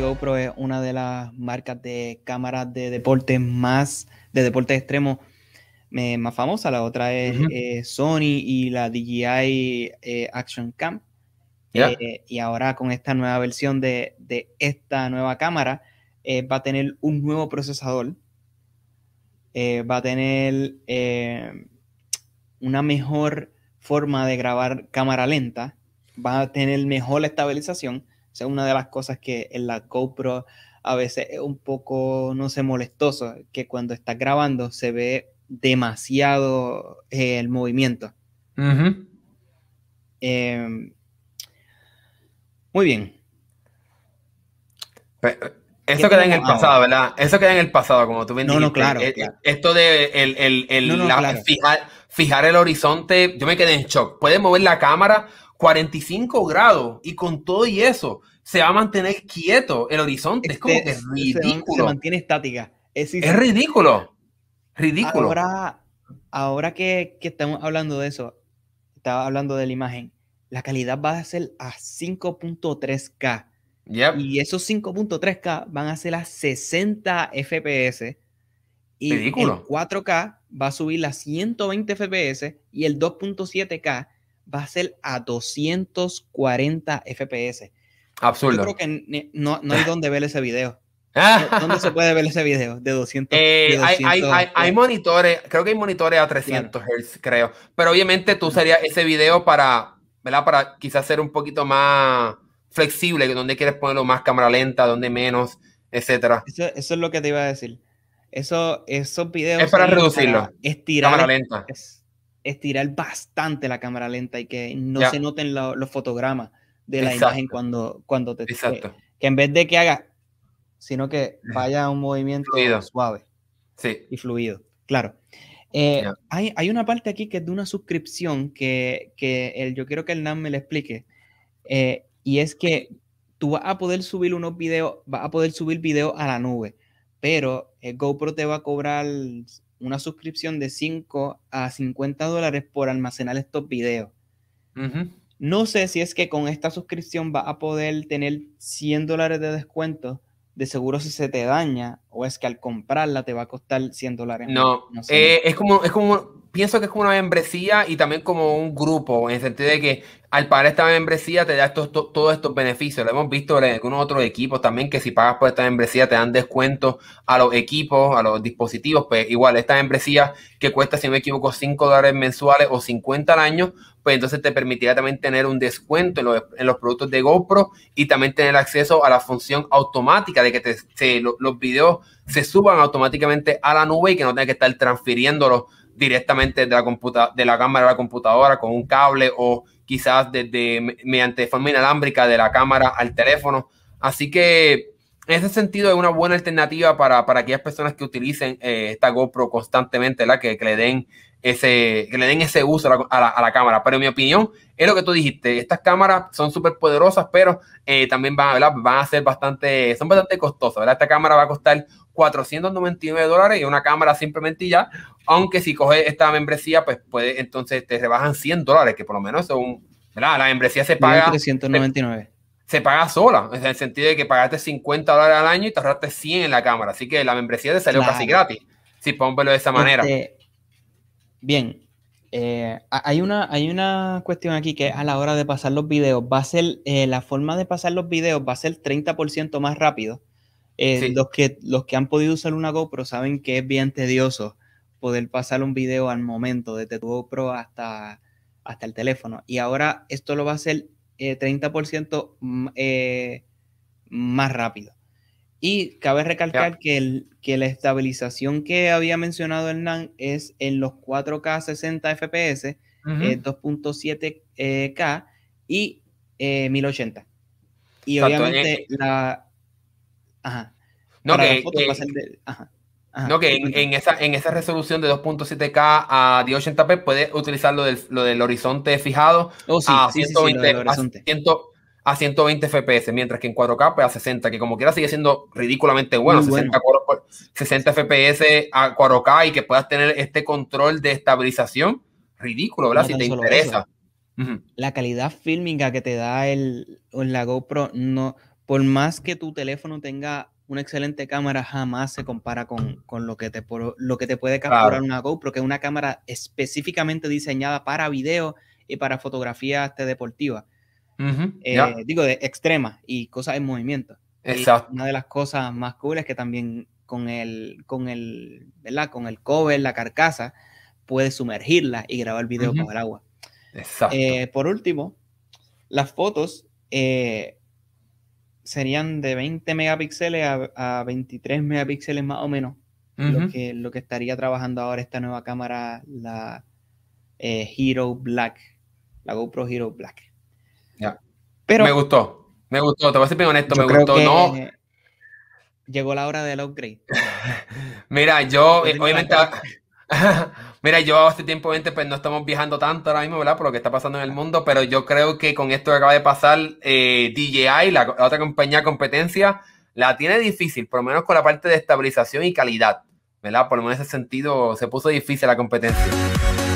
GoPro es una de las marcas de cámaras de deporte más, de deporte extremos más famosa. La otra es eh, Sony y la DJI eh, Action Cam. Eh, y ahora con esta nueva versión de, de esta nueva cámara, va a tener un nuevo procesador. va a tener una mejor forma de grabar cámara lenta. Va a tener mejor estabilización o sea, una de las cosas que en la GoPro a veces es un poco, no sé, molestoso, que cuando estás grabando se ve demasiado eh, el movimiento. Em, muy bien. Eh, eso queda en el pasado, ¿verdad? Eso queda en el pasado, como tú bien no, No, eh, claro, Esto de el, fijar, fijar el horizonte, yo me quedé en shock. Puedes mover la cámara, 45 grados y con todo y eso se va a mantener quieto el horizonte. es como este que es ridículo. Se, mantiene estática. Es, ridículo. Ridículo. Ahora, ahora que, estamos hablando de eso, estaba hablando de la imagen, la calidad va a ser a 5.3K. Y esos 5.3K van a ser a 60 FPS. Y el 4K va a subir a 120 FPS y el 2.7K va a ser a 240 FPS. Absurdo. Yo creo que no, no hay donde ver ese video. ¿Dónde se puede ver ese video de 200? Eh, hay, hay, hay, monitores, creo que hay monitores a 300 Hz, creo. Pero obviamente tú usarías ese video para, ¿verdad? Para quizás ser un poquito más flexible, donde quieres ponerlo más cámara lenta, donde menos, etcétera. Eso, es lo que te iba a decir. Eso, esos videos. Es para reducirlo. Para estirar. Cámara lenta estirar bastante la cámara lenta y que no se noten los fotogramas de la imagen cuando, cuando te... Que, en vez de que haga, sino que vaya a un movimiento suave y fluido. Claro. Eh, hay, hay, una parte aquí que es de una suscripción que, el, yo quiero que el NAM me lo explique. Eh, y es que tú vas a poder subir unos videos, vas a poder subir videos a la nube, pero el GoPro te va a cobrar una suscripción de 5 a 50 dólares por almacenar estos videos. No sé si es que con esta suscripción va a poder tener 100 dólares de descuento. De seguro si se te daña o es que al comprarla te va a costar 100 dólares. No, no sé. Eh, es, como, es como, pienso que es como una membresía y también como un grupo, en el sentido de que al pagar esta membresía te da todos estos beneficios. Lo hemos visto en algunos otros equipos también que si pagas por esta membresía te dan descuentos a los equipos, a los dispositivos. Pues igual, esta membresía que cuesta, si no me equivoco, 5 dólares mensuales o 50 al año, pues entonces te permitirá también tener un descuento en los, productos de GoPro y también tener acceso a la función automática de que los videos se suban automáticamente a la nube y que no tengas que estar transfiriéndolos directamente de la, computa de la cámara a la computadora con un cable o quizás desde mediante forma inalámbrica de la cámara al teléfono. Así que en ese sentido es una buena alternativa para, aquellas personas que utilicen eh, esta GoPro constantemente, la que, le den ese, que le den ese uso a la, cámara. Pero en mi opinión, es lo que tú dijiste, estas cámaras son súper poderosas, pero eh, también van, van a ser bastante, son bastante costosas, ¿verdad? Esta cámara va a costar 499 dólares y una cámara simplemente ya, aunque si coges esta membresía, pues puede, entonces te rebajan 100 dólares, que por lo menos son, ¿verdad? La membresía se paga... 399 se paga sola, en el sentido de que pagaste 50 dólares al año y te ahorraste 100 en la cámara. Así que la membresía te salió casi gratis, si pongo de esa manera. Este, Bien, eh, hay, una, hay una cuestión aquí que a la hora de pasar los videos, va a ser, eh, la forma de pasar los videos va a ser 30% más rápido. Eh, los, que, los que han podido usar una GoPro saben que es bien tedioso poder pasar un video al momento, desde tu GoPro hasta, hasta el teléfono. Y ahora esto lo va a hacer 30% mm, más rápido. Y cabe recalcar que, que la estabilización que había mencionado Hernán es en los 4K 60 FPS, 2.7K y 1080. Eh, y obviamente eh, eh. la... Ajá. No, que, no que en, esa, en esa resolución de 2.7K a 1080p puedes utilizar lo del, horizonte fijado oh, a, 120, a 120 FPS, mientras que en 4K pues, a 60, que como quiera sigue siendo ridículamente bueno, 60, FPS a 4K y que puedas tener este control de estabilización, ridículo, ¿verdad? si te interesa. La calidad filming que te da el, la GoPro, no, por más que tu teléfono tenga una excelente cámara, jamás se compara con, lo, que te, lo que te puede capturar una GoPro, que es una cámara específicamente diseñada para video y para fotografía este, deportivas deportiva. Eh, digo, de extrema y cosas en movimiento. una de las cosas más cool es que también con el, con el, ¿verdad? Con el cover, la carcasa, puedes sumergirla y grabar video con el agua. Eh, por último, las fotos eh, serían de 20 megapíxeles a, 23 megapíxeles más o menos. lo, que, lo que estaría trabajando ahora esta nueva cámara, la Hero Black, la GoPro Hero Black me gustó, me gustó, te voy a ser bien honesto, me gustó. No, llegó la hora del upgrade. Mira, yo, eh, obviamente. Mira, yo hace tiempo, pues no estamos viajando tanto ahora mismo, ¿verdad? Por lo que está pasando en el mundo, pero yo creo que con esto que acaba de pasar, eh, DJI, la, la, otra compañía competencia, la tiene difícil, por lo menos con la parte de estabilización y calidad, ¿verdad? Por lo menos en ese sentido se puso difícil la competencia.